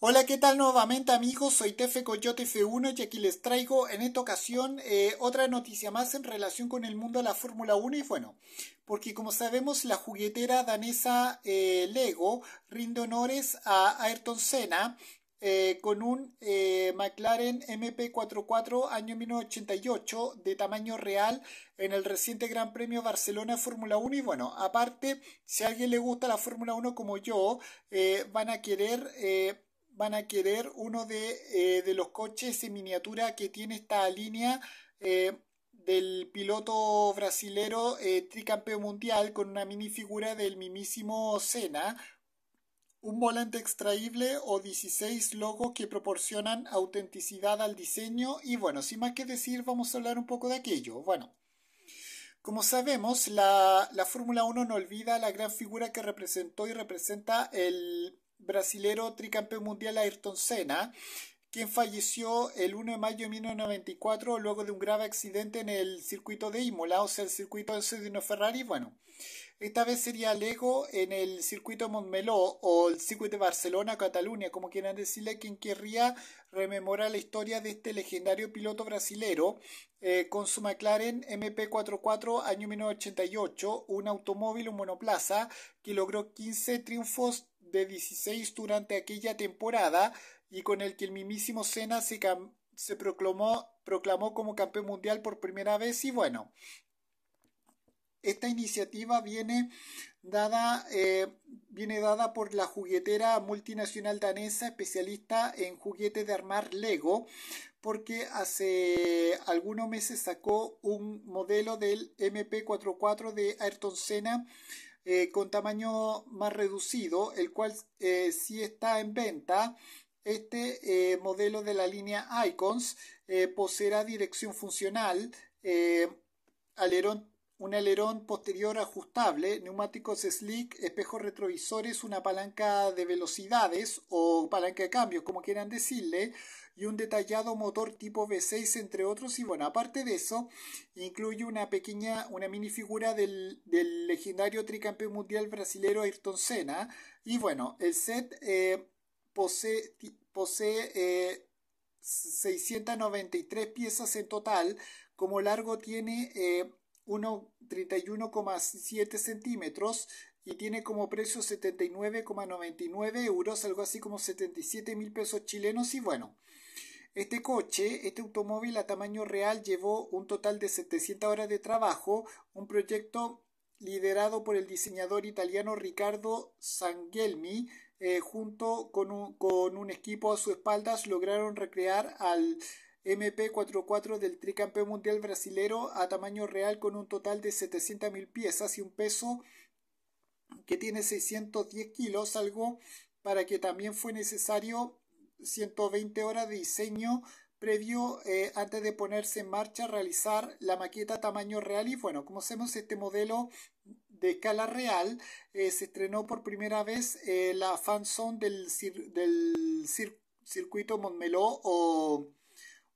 Hola, ¿qué tal nuevamente amigos? Soy Tefe Coyote F1 y aquí les traigo en esta ocasión eh, otra noticia más en relación con el mundo de la Fórmula 1 y bueno, porque como sabemos la juguetera danesa eh, Lego rinde honores a Ayrton Senna eh, con un McLaren MP44 año 1988 de tamaño real en el reciente Gran Premio Barcelona Fórmula 1 y bueno, aparte si a alguien le gusta la Fórmula 1 como yo, van a querer van a querer uno eh, de, los coches en miniatura que tiene esta línea eh, del piloto brasilero tricampeo eh, tricampeón mundial con una minifigura del mimísimo Senna, un volante extraíble o 16 logos que proporcionan autenticidad al diseño y bueno, sin más que decir vamos a hablar un poco de aquello. Bueno, como sabemos, la, la Fórmula 1 no olvida la gran figura que representó y representa el brasilero tricampeón mundial Ayrton Senna, quien falleció el 1 de mayo de 1994 luego de un grave accidente en el circuito de Imola, o sea, el circuito de Sedino Ferrari. Bueno, esta vez sería Lego en el circuito Montmeló o el circuito de Barcelona, Cataluña, como quieran decirle, quien querría rememorar la historia de este legendario piloto brasilero eh, con su McLaren MP44 año 1988, un automóvil, un monoplaza, que logró 15 triunfos de 16 durante aquella temporada y con el que el mismísimo Senna se, se proclamó, proclamó como campeón mundial por primera vez y bueno, esta iniciativa viene dada, eh, viene dada por la juguetera multinacional danesa especialista en juguetes de armar Lego, porque hace algunos meses sacó un modelo del MP44 de Ayrton Senna eh, con tamaño más reducido, el cual eh, si está en venta. Este eh, modelo de la línea Icons poseerá dirección funcional, alerón un alerón posterior ajustable, neumáticos slick, espejos retrovisores, una palanca de velocidades o palanca de cambios, como quieran decirle, y un detallado motor tipo V6 entre otros. Y bueno, aparte de eso, incluye una pequeña, una minifigura del, del legendario tricampeón mundial brasilero Ayrton Senna. Y bueno, el set eh, posee, 693 eh, piezas en total. Como largo tiene... Eh, 31,7 centímetros y tiene como precio 79,99 euros, algo así como 77 mil pesos chilenos y bueno. Este coche, este automóvil a tamaño real llevó un total de 700 horas de trabajo, un proyecto liderado por el diseñador italiano ricardo Sanghelmi, eh, junto con un, con un equipo a su espaldas lograron recrear al MP44 del tricampeón mundial brasilero a tamaño real con un total de 700.000 piezas y un peso que tiene 610 kilos, algo para que también fue necesario 120 horas de diseño previo eh, antes de ponerse en marcha, realizar la maqueta a tamaño real y bueno, como sabemos este modelo de escala real eh, se estrenó por primera vez eh, la fanzone del, del circuito Montmeló o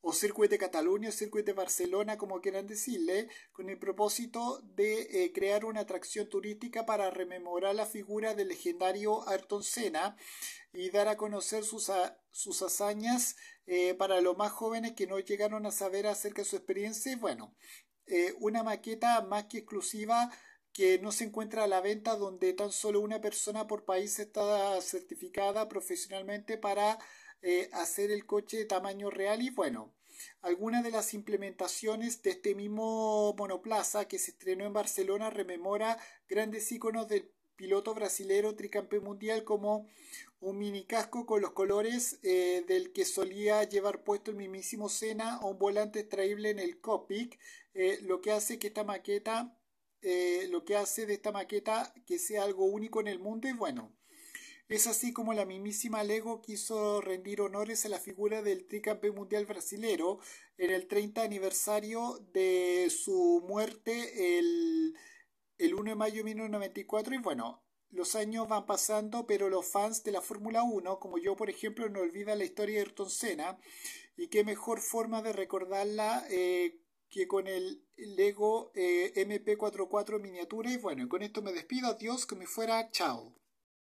o Circuit de Cataluña o Circuit de Barcelona, como quieran decirle, con el propósito de eh, crear una atracción turística para rememorar la figura del legendario Ayrton Senna y dar a conocer sus, hazañas eh, para los más jóvenes que no llegaron a saber acerca de su experiencia. Y bueno, eh, una maqueta más que exclusiva que no se encuentra a la venta, donde tan solo una persona por país está certificada profesionalmente para eh, hacer el coche de tamaño real y bueno, algunas de las implementaciones de este mismo monoplaza que se estrenó en Barcelona rememora grandes iconos del piloto brasilero tricampeón mundial como un mini casco con los colores eh, del que solía llevar puesto el mismísimo Senna o un volante extraíble en el Copic, eh, lo que hace que esta maqueta, lo que hace de esta maqueta que sea algo único en el mundo y bueno, es así como la mismísima Lego quiso rendir honores a la figura del tricampeón mundial brasilero en el 30 aniversario de su muerte el, 1 de mayo de 1994 y bueno, los años van pasando, pero los fans de la Fórmula 1, como yo por ejemplo, no olvida la historia de Ayrton Senna y qué mejor forma de recordarla eh, que con el Lego eh, MP44 miniatura y bueno, con esto me despido, adiós, que me fuera, chao.